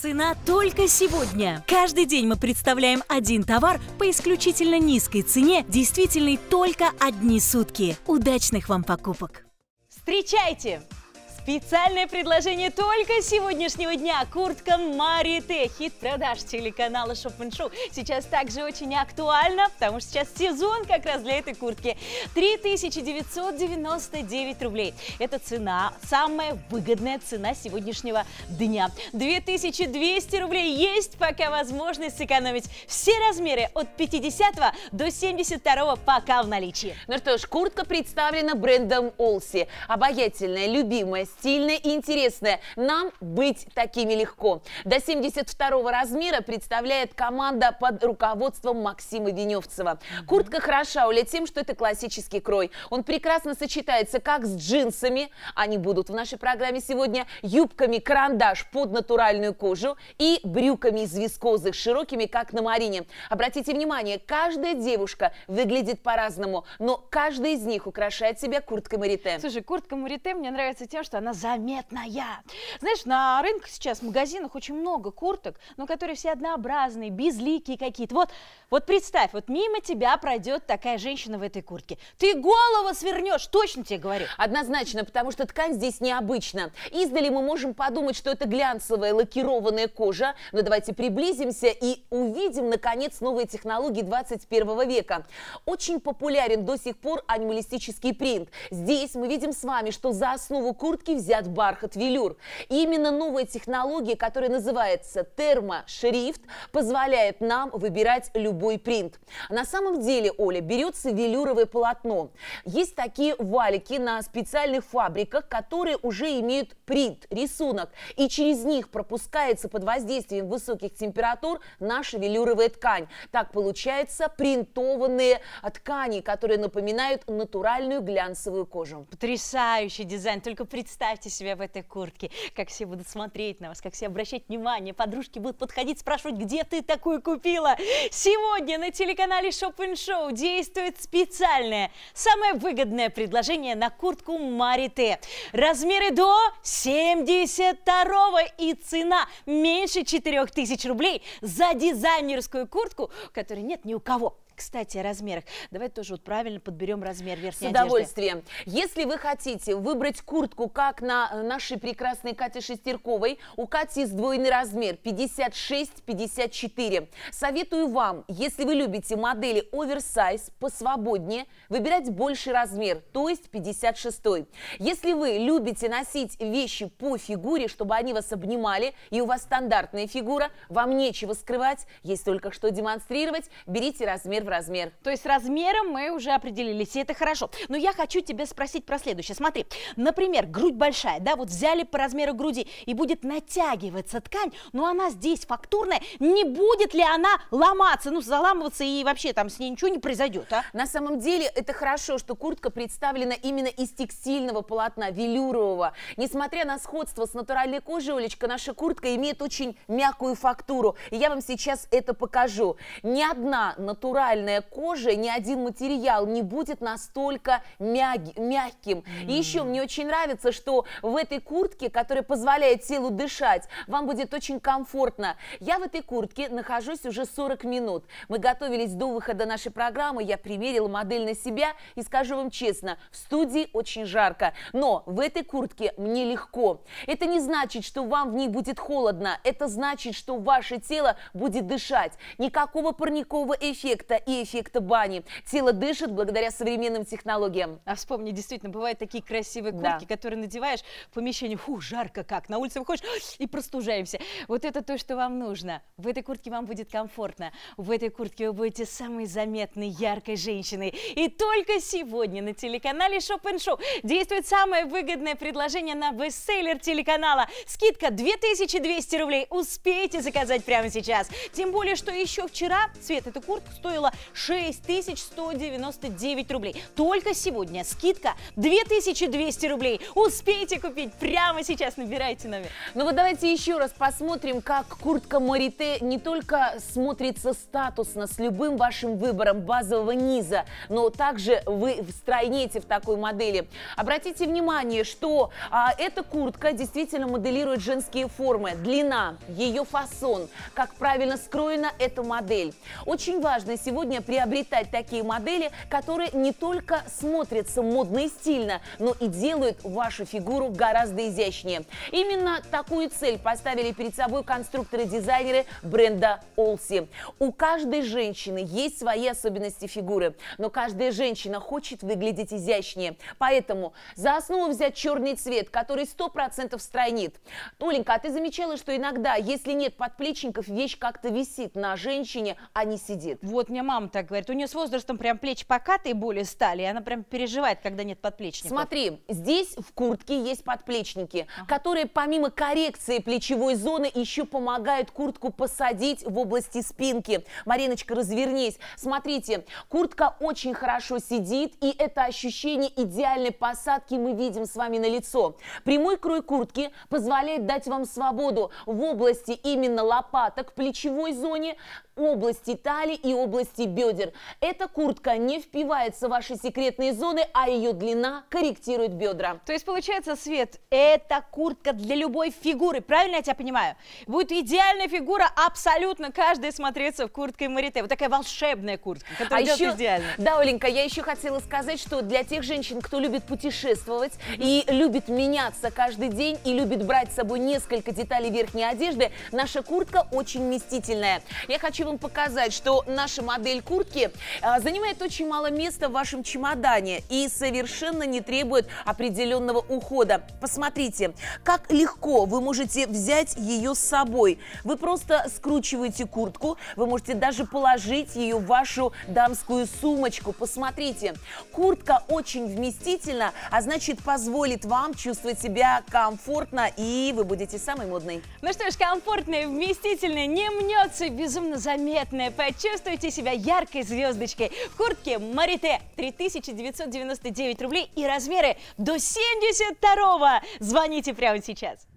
Цена только сегодня. Каждый день мы представляем один товар по исключительно низкой цене, действительный только одни сутки. Удачных вам покупок! Встречайте! Специальное предложение только сегодняшнего дня. Куртка Марите, хит продаж телеканала Шопеншоу. Сейчас также очень актуально, потому что сейчас сезон как раз для этой куртки. 3999 рублей. Это цена, самая выгодная цена сегодняшнего дня. 2200 рублей есть пока возможность сэкономить все размеры от 50 до 72 пока в наличии. Ну что ж, куртка представлена брендом Олси. Обаятельная, любимая, стильное и интересное. Нам быть такими легко. До 72 размера представляет команда под руководством Максима Веневцева. Куртка хороша Уля тем, что это классический крой. Он прекрасно сочетается как с джинсами, они будут в нашей программе сегодня, юбками карандаш под натуральную кожу и брюками из вискозы, широкими, как на Марине. Обратите внимание, каждая девушка выглядит по-разному, но каждая из них украшает себя курткой Марите. Слушай, куртка Марите мне нравится тем, что она она заметная. Знаешь, на рынке сейчас в магазинах очень много курток, но которые все однообразные, безликие какие-то. Вот, вот представь, вот мимо тебя пройдет такая женщина в этой куртке. Ты голову свернешь, точно тебе говорю. Однозначно, потому что ткань здесь необычна. Издали мы можем подумать, что это глянцевая лакированная кожа, но давайте приблизимся и увидим, наконец, новые технологии 21 века. Очень популярен до сих пор анималистический принт. Здесь мы видим с вами, что за основу куртки взят бархат велюр. И именно новая технология, которая называется термошрифт, позволяет нам выбирать любой принт. На самом деле, Оля, берется велюровое полотно. Есть такие валики на специальных фабриках, которые уже имеют принт, рисунок, и через них пропускается под воздействием высоких температур наша велюровая ткань. Так получается принтованные ткани, которые напоминают натуральную глянцевую кожу. Потрясающий дизайн, только представь представьте себя в этой куртке, как все будут смотреть на вас, как все обращать внимание, подружки будут подходить, спрашивать, где ты такую купила. Сегодня на телеканале Shopping Шоу действует специальное, самое выгодное предложение на куртку Марите. Размеры до 72 и цена меньше 4000 рублей за дизайнерскую куртку, которой нет ни у кого. Кстати, о размерах. Давай тоже вот правильно подберем размер верхней С удовольствием. Одежды. Если вы хотите выбрать куртку, как на э, нашей прекрасной Кате Шестерковой, у Кати двойный размер 56-54. Советую вам, если вы любите модели оверсайз, посвободнее, выбирать больший размер, то есть 56. Если вы любите носить вещи по фигуре, чтобы они вас обнимали, и у вас стандартная фигура, вам нечего скрывать, есть только что демонстрировать, берите размер в размер. То есть размером мы уже определились, и это хорошо. Но я хочу тебя спросить про следующее. Смотри, например, грудь большая, да, вот взяли по размеру груди, и будет натягиваться ткань, но она здесь фактурная, не будет ли она ломаться, ну, заламываться, и вообще там с ней ничего не произойдет, а? На самом деле это хорошо, что куртка представлена именно из текстильного полотна, велюрового. Несмотря на сходство с натуральной кожей, Олечка, наша куртка имеет очень мягкую фактуру. И я вам сейчас это покажу. Ни одна натуральная натуральная кожа, ни один материал не будет настолько мяг... мягким. Mm. И еще мне очень нравится, что в этой куртке, которая позволяет телу дышать, вам будет очень комфортно. Я в этой куртке нахожусь уже 40 минут. Мы готовились до выхода нашей программы, я примерила модель на себя и скажу вам честно, в студии очень жарко, но в этой куртке мне легко. Это не значит, что вам в ней будет холодно, это значит, что ваше тело будет дышать. Никакого парникового эффекта и эффекта бани. Тело дышит благодаря современным технологиям. А вспомни, действительно, бывают такие красивые куртки, да. которые надеваешь в помещении, Фух, жарко как, на улице выходишь и простужаемся. Вот это то, что вам нужно. В этой куртке вам будет комфортно. В этой куртке вы будете самой заметной, яркой женщиной. И только сегодня на телеканале Шопен Шоу действует самое выгодное предложение на бестселлер телеканала. Скидка 2200 рублей. Успейте заказать прямо сейчас. Тем более, что еще вчера цвет этой куртки стоила 6199 рублей. Только сегодня скидка 2200 рублей. Успейте купить прямо сейчас, набирайте номер. Ну вот давайте еще раз посмотрим, как куртка Морите не только смотрится статусно с любым вашим выбором базового низа, но также вы стройнете в такой модели. Обратите внимание, что а, эта куртка действительно моделирует женские формы. Длина, ее фасон, как правильно скроена эта модель. Очень важно сегодня сегодня приобретать такие модели, которые не только смотрятся модно и стильно, но и делают вашу фигуру гораздо изящнее. Именно такую цель поставили перед собой конструкторы-дизайнеры бренда Олси. У каждой женщины есть свои особенности фигуры, но каждая женщина хочет выглядеть изящнее. Поэтому за основу взять черный цвет, который 100% стройнит. Оленька, а ты замечала, что иногда, если нет подплечников, вещь как-то висит на женщине, а не сидит? Вот мне мама мама так говорит, у нее с возрастом прям плечи покатые более стали, и она прям переживает, когда нет подплечников. Смотри, здесь в куртке есть подплечники, ага. которые помимо коррекции плечевой зоны еще помогают куртку посадить в области спинки. Мариночка, развернись. Смотрите, куртка очень хорошо сидит, и это ощущение идеальной посадки мы видим с вами на лицо. Прямой крой куртки позволяет дать вам свободу в области именно лопаток, плечевой зоне, области талии и области области бедер. Эта куртка не впивается в ваши секретные зоны, а ее длина корректирует бедра. То есть получается, Свет, это куртка для любой фигуры, правильно я тебя понимаю? Будет идеальная фигура, абсолютно каждая смотреться в куртке Марите. Вот такая волшебная куртка, а которая а идет еще, идеально. Да, Оленька, я еще хотела сказать, что для тех женщин, кто любит путешествовать mm -hmm. и любит меняться каждый день и любит брать с собой несколько деталей верхней одежды, наша куртка очень вместительная. Я хочу вам показать, что наша модель модель куртки э, занимает очень мало места в вашем чемодане и совершенно не требует определенного ухода. Посмотрите, как легко вы можете взять ее с собой. Вы просто скручиваете куртку, вы можете даже положить ее в вашу дамскую сумочку. Посмотрите, куртка очень вместительна, а значит позволит вам чувствовать себя комфортно и вы будете самой модной. Ну что ж, комфортная, вместительная, не мнется, безумно заметная. Почувствуйте себя яркой звездочкой. В куртке Марите 3999 рублей и размеры до 72-го. Звоните прямо сейчас.